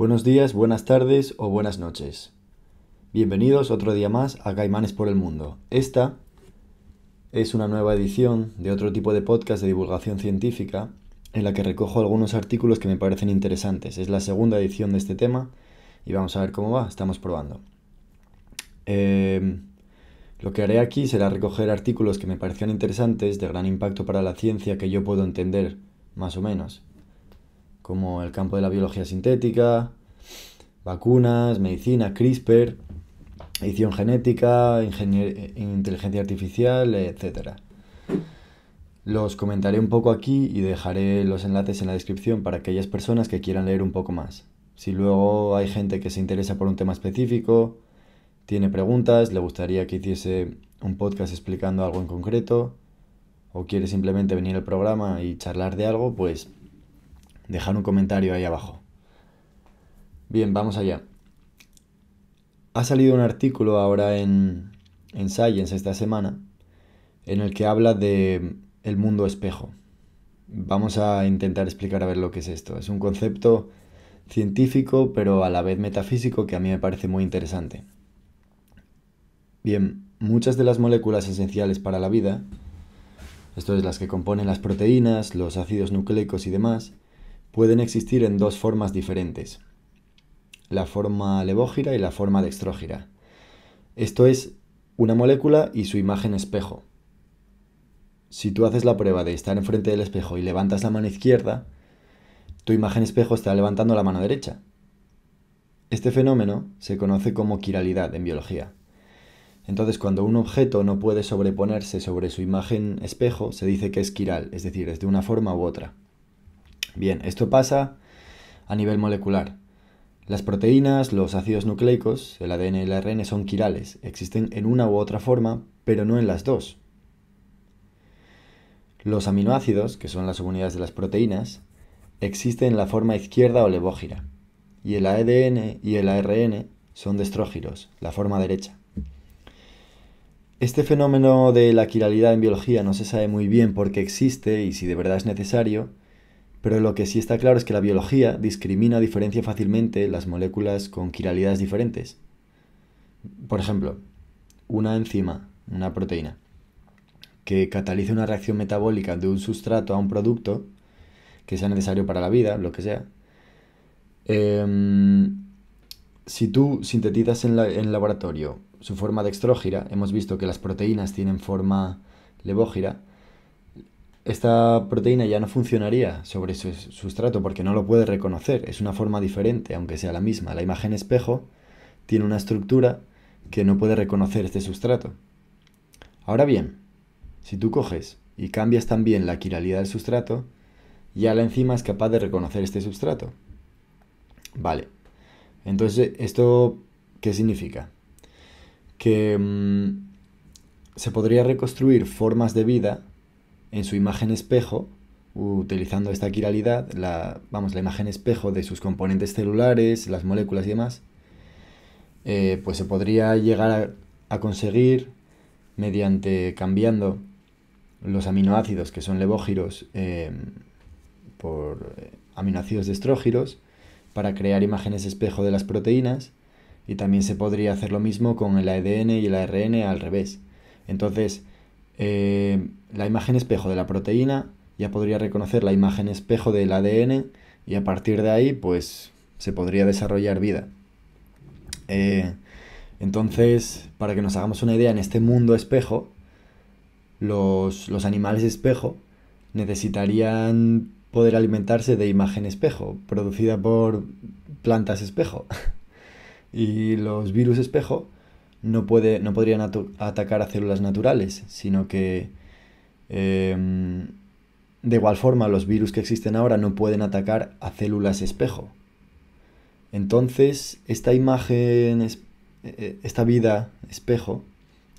Buenos días, buenas tardes o buenas noches. Bienvenidos otro día más a Caimanes por el Mundo. Esta es una nueva edición de otro tipo de podcast de divulgación científica en la que recojo algunos artículos que me parecen interesantes. Es la segunda edición de este tema y vamos a ver cómo va, estamos probando. Em, lo que haré aquí será recoger artículos que me parecían interesantes, de gran impacto para la ciencia que yo puedo entender, más o menos, como el campo de la biología sintética, vacunas, medicina, CRISPR, edición genética, inteligencia artificial, etc. Los comentaré un poco aquí y dejaré los enlaces en la descripción para aquellas personas que quieran leer un poco más. Si luego hay gente que se interesa por un tema específico, tiene preguntas, le gustaría que hiciese un podcast explicando algo en concreto, o quiere simplemente venir al programa y charlar de algo, pues dejar un comentario ahí abajo. Bien, vamos allá. Ha salido un artículo ahora en, en Science esta semana en el que habla de el mundo espejo. Vamos a intentar explicar a ver lo que es esto. Es un concepto científico pero a la vez metafísico que a mí me parece muy interesante. Bien, muchas de las moléculas esenciales para la vida, esto es las que componen las proteínas, los ácidos nucleicos y demás, pueden existir en dos formas diferentes, la forma levógira y la forma dextrógira. Esto es una molécula y su imagen espejo. Si tú haces la prueba de estar enfrente del espejo y levantas la mano izquierda, tu imagen espejo está levantando la mano derecha. Este fenómeno se conoce como quiralidad en biología. Entonces, cuando un objeto no puede sobreponerse sobre su imagen espejo, se dice que es quiral, es decir, es de una forma u otra. Bien, esto pasa a nivel molecular. Las proteínas, los ácidos nucleicos, el ADN y el ARN son quirales, existen en una u otra forma, pero no en las dos. Los aminoácidos, que son las unidades de las proteínas, existen en la forma izquierda o levógira, y el ADN y el ARN son destrógiros, la forma derecha. Este fenómeno de la quiralidad en biología no se sabe muy bien por qué existe y si de verdad es necesario, pero lo que sí está claro es que la biología discrimina diferencia fácilmente las moléculas con quiralidades diferentes. Por ejemplo, una enzima, una proteína, que cataliza una reacción metabólica de un sustrato a un producto que sea necesario para la vida, lo que sea. Em, si tú sintetizas en, el laboratorio su forma dextrógira, hemos visto que las proteínas tienen forma levógira, esta proteína ya no funcionaría sobre su sustrato porque no lo puede reconocer, es una forma diferente, aunque sea la misma. La imagen espejo tiene una estructura que no puede reconocer este sustrato. Ahora bien, si tú coges y cambias también la quiralidad del sustrato, ya la enzima es capaz de reconocer este sustrato. Vale. Entonces, ¿esto qué significa? Que mm, se podría reconstruir formas de vida en su imagen espejo, utilizando esta quiralidad, la, vamos, la imagen espejo de sus componentes celulares, las moléculas y demás, eh, pues se podría llegar a, conseguir mediante cambiando los aminoácidos que son levógiros em, por eh, aminoácidos de estrógiros para crear imágenes espejo de las proteínas y también se podría hacer lo mismo con el ADN y el ARN al revés. Entonces, eh, la imagen espejo de la proteína, ya podría reconocer la imagen espejo del ADN y a partir de ahí pues se podría desarrollar vida. Eh, entonces, para que nos hagamos una idea, en este mundo espejo, los, los animales espejo necesitarían poder alimentarse de imagen espejo, producida por plantas espejo. Y los virus espejo no, puede, no podrían atacar a células naturales, sino que em, de igual forma los virus que existen ahora no pueden atacar a células espejo. Entonces, esta imagen, e, e, esta vida espejo,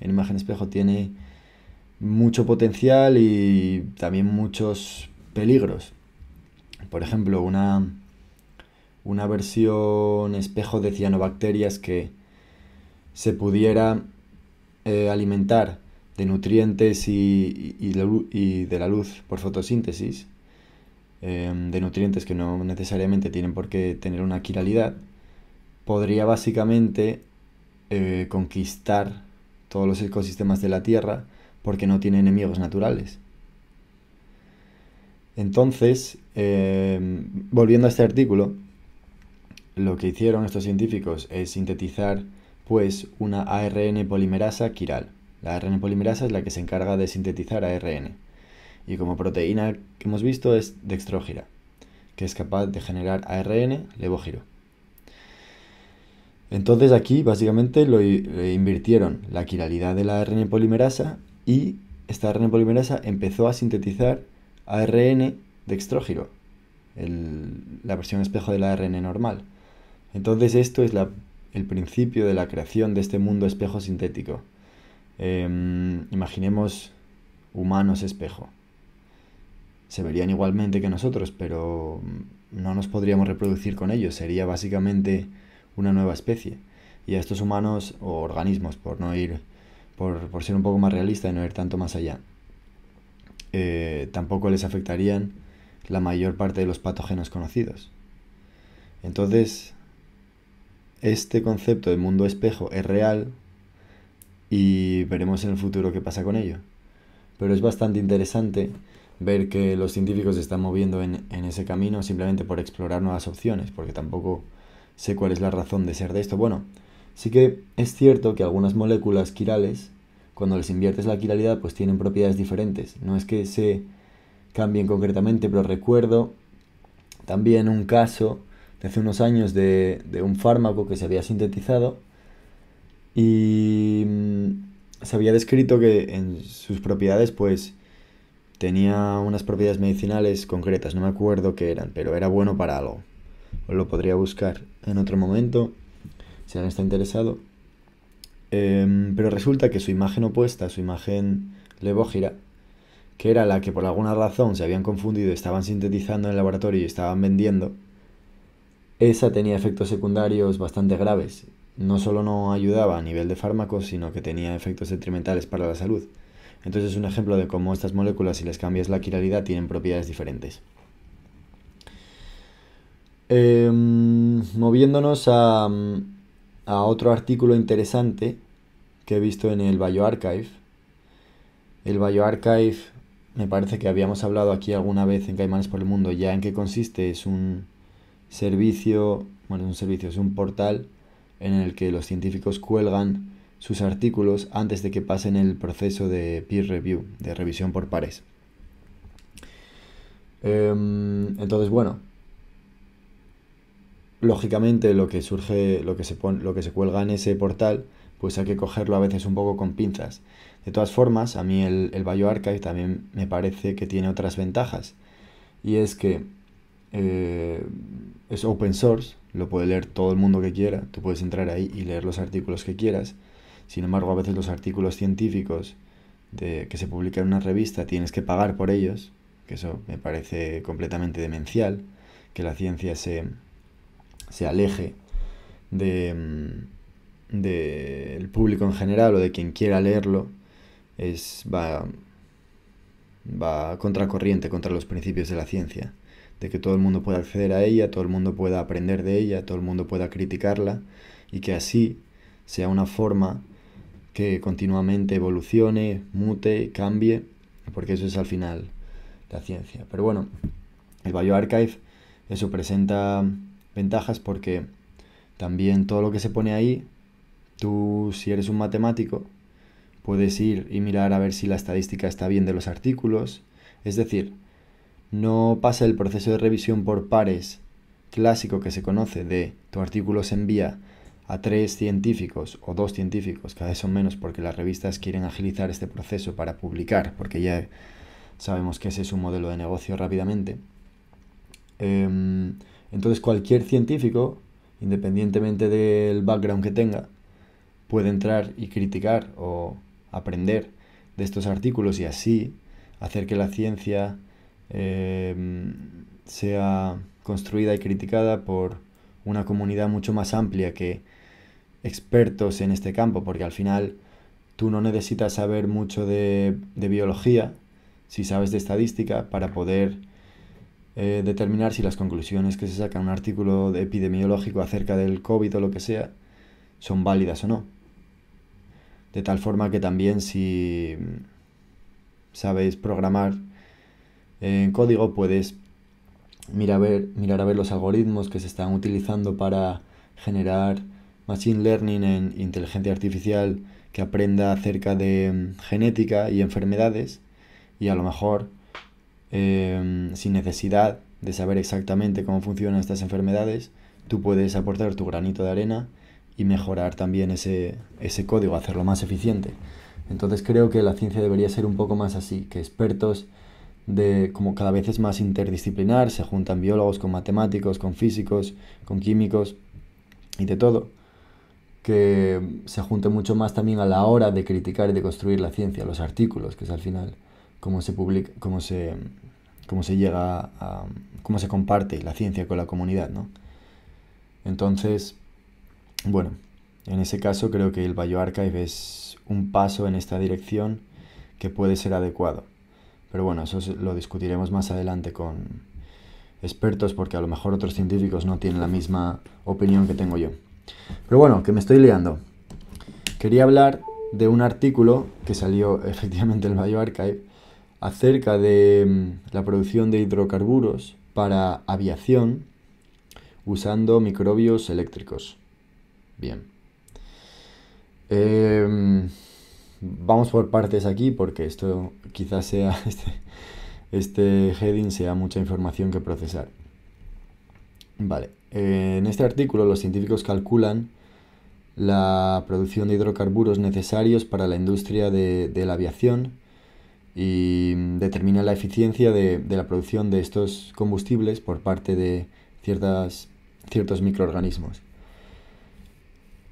en imagen espejo tiene mucho potencial y también muchos peligros. Por ejemplo, una, una versión espejo de cianobacterias que se pudiera eh, alimentar de nutrientes y, de la luz por fotosíntesis, em, de nutrientes que no necesariamente tienen por qué tener una quiralidad, podría básicamente eh, conquistar todos los ecosistemas de la Tierra porque no tiene enemigos naturales. Entonces, em, volviendo a este artículo, lo que hicieron estos científicos es sintetizar pues una ARN polimerasa quiral. La ARN polimerasa es la que se encarga de sintetizar ARN. Y como proteína que hemos visto es dextrógira, que es capaz de generar ARN levógiro. Entonces aquí básicamente lo invirtieron la quiralidad de la ARN polimerasa y esta ARN polimerasa empezó a sintetizar ARN dextrógiro, la versión espejo de la ARN normal. Entonces esto es la el principio de la creación de este mundo espejo sintético. Em, imaginemos humanos espejo. Se verían igualmente que nosotros, pero no nos podríamos reproducir con ellos. Sería básicamente una nueva especie. Y a estos humanos o organismos, por no ir, por, ser un poco más realista y no ir tanto más allá, eh, tampoco les afectarían la mayor parte de los patógenos conocidos. Entonces, este concepto de mundo espejo es real y veremos en el futuro qué pasa con ello. Pero es bastante interesante ver que los científicos se están moviendo en, en ese camino simplemente por explorar nuevas opciones, porque tampoco sé cuál es la razón de ser de esto. Bueno, sí que es cierto que algunas moléculas quirales, cuando les inviertes la quiralidad, pues tienen propiedades diferentes. No es que se cambien concretamente, pero recuerdo también un caso de hace unos años de, un fármaco que se había sintetizado y mm, se había descrito que en sus propiedades pues tenía unas propiedades medicinales concretas, no me acuerdo qué eran, pero era bueno para algo. lo podría buscar en otro momento si alguien está interesado. Em, pero resulta que su imagen opuesta, su imagen levógira, que era la que por alguna razón se habían confundido, estaban sintetizando en el laboratorio y estaban vendiendo, esa tenía efectos secundarios bastante graves. No solo no ayudaba a nivel de fármacos, sino que tenía efectos detrimentales para la salud. Entonces es un ejemplo de cómo estas moléculas, si les cambias la quiralidad, tienen propiedades diferentes. Em, moviéndonos a, a otro artículo interesante que he visto en el BioArchive. El BioArchive, me parece que habíamos hablado aquí alguna vez en Caimanes por el Mundo ya en qué consiste. Es un, servicio, bueno, es un servicio, es un portal en el que los científicos cuelgan sus artículos antes de que pasen el proceso de peer review, de revisión por pares. Em, entonces, bueno, lógicamente lo que surge, lo que se pone, lo que se cuelga en ese portal, pues hay que cogerlo a veces un poco con pinzas. De todas formas, a mí el, el BioArchive también me parece que tiene otras ventajas. Y es que eh, es open source, lo puede leer todo el mundo que quiera, tú puedes entrar ahí y leer los artículos que quieras. Sin embargo, a veces los artículos científicos de, que se publican en una revista tienes que pagar por ellos, que eso me parece completamente demencial, que la ciencia se, aleje del de, mm, público en general o de quien quiera leerlo, es, va, va contracorriente contra los principios de la ciencia de que todo el mundo pueda acceder a ella, todo el mundo pueda aprender de ella, todo el mundo pueda criticarla y que así sea una forma que continuamente evolucione, mute, cambie, porque eso es al final la ciencia. Pero bueno, el Archive eso presenta ventajas porque también todo lo que se pone ahí, tú si eres un matemático, puedes ir y mirar a ver si la estadística está bien de los artículos. Es decir, no pasa el proceso de revisión por pares clásico que se conoce de tu artículo se envía a tres científicos o dos científicos, cada vez son menos porque las revistas quieren agilizar este proceso para publicar, porque ya sabemos que ese es un modelo de negocio rápidamente. Em, entonces cualquier científico, independientemente del background que tenga, puede entrar y criticar o aprender de estos artículos y así hacer que la ciencia Em, sea construida y criticada por una comunidad mucho más amplia que expertos en este campo, porque al final tú no necesitas saber mucho de, biología, si sabes de estadística, para poder eh, determinar si las conclusiones que se sacan en un artículo epidemiológico acerca del COVID o lo que sea son válidas o no. De tal forma que también si sabéis programar, en código, puedes mirar a, ver, mirar a ver los algoritmos que se están utilizando para generar machine learning en inteligencia artificial que aprenda acerca de mm, genética y enfermedades y a lo mejor em, sin necesidad de saber exactamente cómo funcionan estas enfermedades, tú puedes aportar tu granito de arena y mejorar también ese, ese código, hacerlo más eficiente. Entonces creo que la ciencia debería ser un poco más así, que expertos de como cada vez es más interdisciplinar, se juntan biólogos con matemáticos, con físicos, con químicos y de todo, que se junte mucho más también a la hora de criticar y de construir la ciencia, los artículos, que es al final cómo se publica, cómo se, cómo se llega a, cómo se comparte la ciencia con la comunidad, ¿no? Entonces, bueno, en ese caso creo que el BioArchive es un paso en esta dirección que puede ser adecuado. Pero bueno, eso lo discutiremos más adelante con expertos porque a lo mejor otros científicos no tienen la misma opinión que tengo yo. Pero bueno, que me estoy liando. Quería hablar de un artículo que salió efectivamente en el BioArchive eh, acerca de mm, la producción de hidrocarburos para aviación usando microbios eléctricos. Bien. Eh, vamos por partes aquí porque esto quizás sea, este, este, heading sea mucha información que procesar. Vale, eh, en este artículo los científicos calculan la producción de hidrocarburos necesarios para la industria de, la aviación y determinan la eficiencia de, de, la producción de estos combustibles por parte de ciertas, ciertos microorganismos.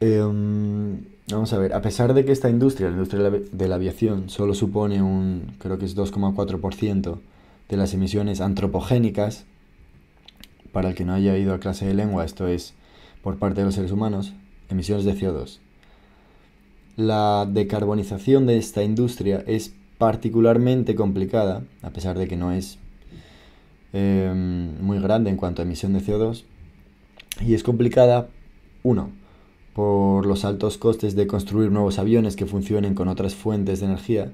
Em, vamos a ver, a pesar de que esta industria, la industria de la aviación, solo supone un, creo que es 2,4% de las emisiones antropogénicas, para el que no haya ido a clase de lengua, esto es por parte de los seres humanos, emisiones de CO2. La decarbonización de esta industria es particularmente complicada, a pesar de que no es em, muy grande en cuanto a emisión de CO2, y es complicada, uno, por los altos costes de construir nuevos aviones que funcionen con otras fuentes de energía.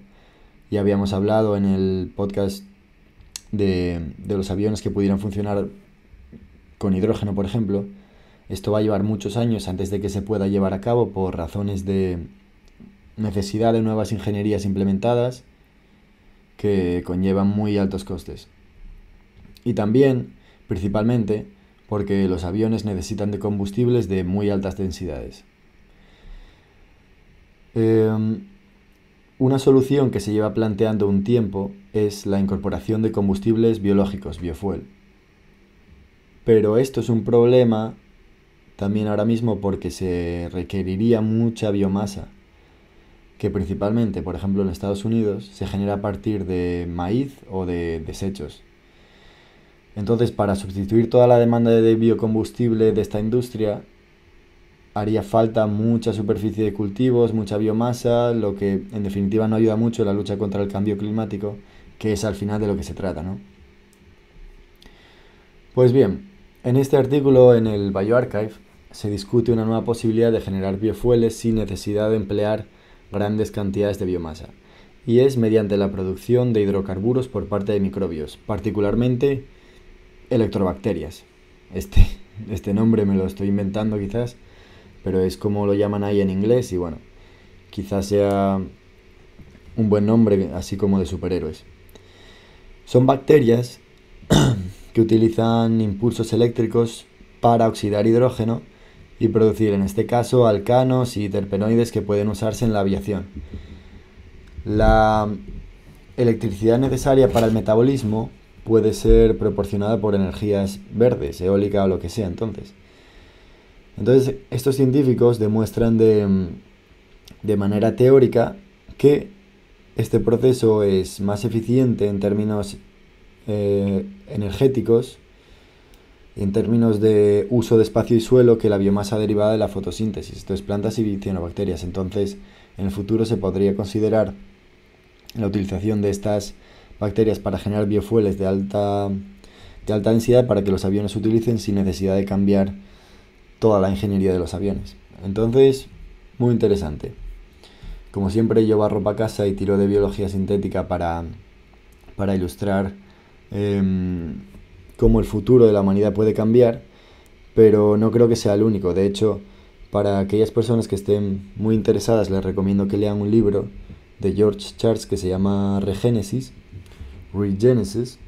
Ya habíamos hablado en el podcast de, de los aviones que pudieran funcionar con hidrógeno, por ejemplo. Esto va a llevar muchos años antes de que se pueda llevar a cabo por razones de necesidad de nuevas ingenierías implementadas que conllevan muy altos costes. Y también, principalmente, porque los aviones necesitan de combustibles de muy altas densidades. Em, una solución que se lleva planteando un tiempo es la incorporación de combustibles biológicos, biofuel. Pero esto es un problema también ahora mismo porque se requeriría mucha biomasa, que principalmente, por ejemplo, en Estados Unidos se genera a partir de maíz o de desechos, entonces, para sustituir toda la demanda de biocombustible de esta industria, haría falta mucha superficie de cultivos, mucha biomasa, lo que en definitiva no ayuda mucho en la lucha contra el cambio climático, que es al final de lo que se trata, ¿no? Pues bien, en este artículo en el BioArchive se discute una nueva posibilidad de generar biofueles sin necesidad de emplear grandes cantidades de biomasa, y es mediante la producción de hidrocarburos por parte de microbios, particularmente electrobacterias. Este, este nombre me lo estoy inventando quizás, pero es como lo llaman ahí en inglés y bueno, quizás sea un buen nombre así como de superhéroes. Son bacterias que utilizan impulsos eléctricos para oxidar hidrógeno y producir en este caso alcanos y terpenoides que pueden usarse en la aviación. La electricidad necesaria para el metabolismo puede ser proporcionada por energías verdes, eólica o lo que sea entonces. Entonces, estos científicos demuestran de, manera teórica que este proceso es más eficiente en términos eh, energéticos y en términos de uso de espacio y suelo que la biomasa derivada de la fotosíntesis, esto es plantas y cianobacterias. Entonces, en el futuro se podría considerar la utilización de estas bacterias para generar biofueles de alta, de alta densidad para que los aviones se utilicen sin necesidad de cambiar toda la ingeniería de los aviones. Entonces, muy interesante. Como siempre, yo barro para casa y tiro de biología sintética para, ilustrar em, cómo el futuro de la humanidad puede cambiar, pero no creo que sea el único. De hecho, para aquellas personas que estén muy interesadas, les recomiendo que lean un libro de George Charles que se llama Regénesis, Genesis,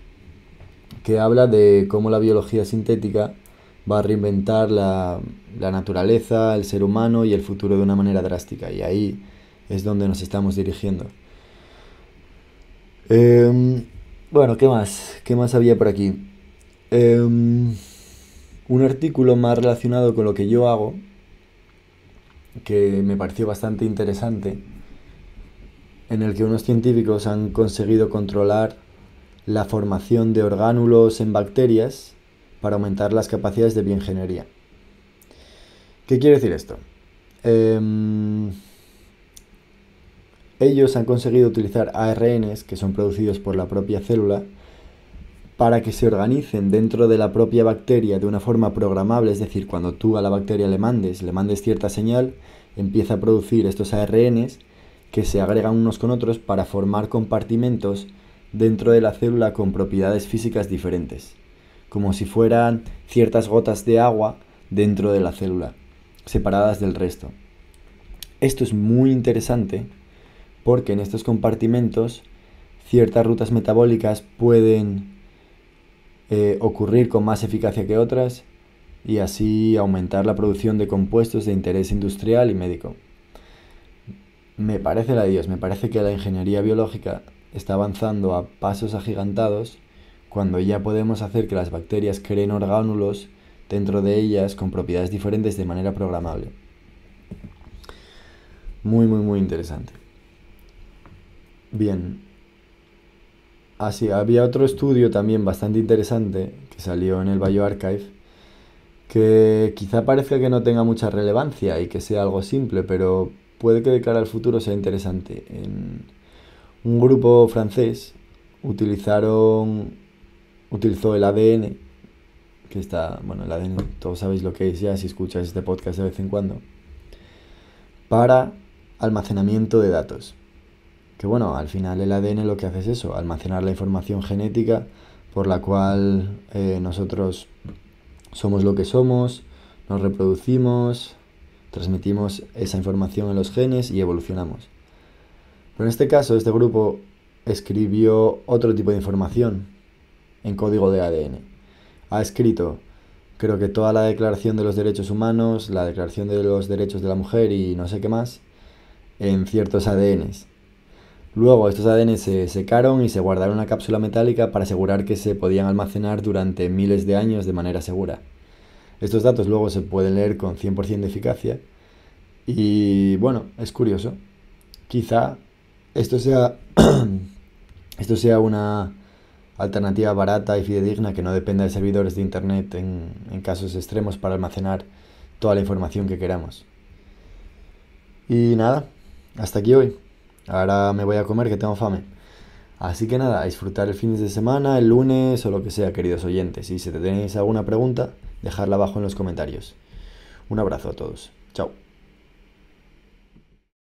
que habla de cómo la biología sintética va a reinventar la, naturaleza, el ser humano y el futuro de una manera drástica. Y ahí es donde nos estamos dirigiendo. Em, bueno, ¿qué más? ¿Qué más había por aquí? Em, un artículo más relacionado con lo que yo hago, que me pareció bastante interesante, en el que unos científicos han conseguido controlar la formación de orgánulos en bacterias para aumentar las capacidades de bioingeniería. ¿Qué quiere decir esto? Em, ellos han conseguido utilizar ARNs que son producidos por la propia célula para que se organicen dentro de la propia bacteria de una forma programable, es decir, cuando tú a la bacteria le mandes, le mandes cierta señal, empieza a producir estos ARNs que se agregan unos con otros para formar compartimentos dentro de la célula con propiedades físicas diferentes, como si fueran ciertas gotas de agua dentro de la célula, separadas del resto. Esto es muy interesante porque en estos compartimentos ciertas rutas metabólicas pueden eh, ocurrir con más eficacia que otras y así aumentar la producción de compuestos de interés industrial y médico. Me parece la Dios, me parece que la ingeniería biológica está avanzando a pasos agigantados cuando ya podemos hacer que las bacterias creen orgánulos dentro de ellas con propiedades diferentes de manera programable. Muy, muy, muy interesante. Bien. Así, ah, había otro estudio también bastante interesante que salió en el BioArchive que quizá parezca que no tenga mucha relevancia y que sea algo simple, pero puede que de cara al futuro sea interesante. En un grupo francés utilizaron utilizó el ADN que está, bueno, el ADN todos sabéis lo que es ya si escucháis este podcast de vez en cuando para almacenamiento de datos. Que bueno, al final el ADN lo que hace es eso, almacenar la información genética por la cual eh, nosotros somos lo que somos, nos reproducimos, transmitimos esa información en los genes y evolucionamos. Pero en este caso, este grupo escribió otro tipo de información en código de ADN. Ha escrito, creo que toda la Declaración de los Derechos Humanos, la Declaración de los Derechos de la Mujer y no sé qué más, en ciertos ADNs. Luego estos ADN se secaron y se guardaron en una cápsula metálica para asegurar que se podían almacenar durante miles de años de manera segura. Estos datos luego se pueden leer con 100% de eficacia y bueno, es curioso. Quizá esto sea, esto sea una alternativa barata y fidedigna que no dependa de servidores de Internet en, casos extremos para almacenar toda la información que queramos. Y nada, hasta aquí hoy. Ahora me voy a comer que tengo fame. Así que nada, disfrutar el fin de semana, el lunes o lo que sea, queridos oyentes. Y si te tenéis alguna pregunta, dejarla abajo en los comentarios. Un abrazo a todos. Chao.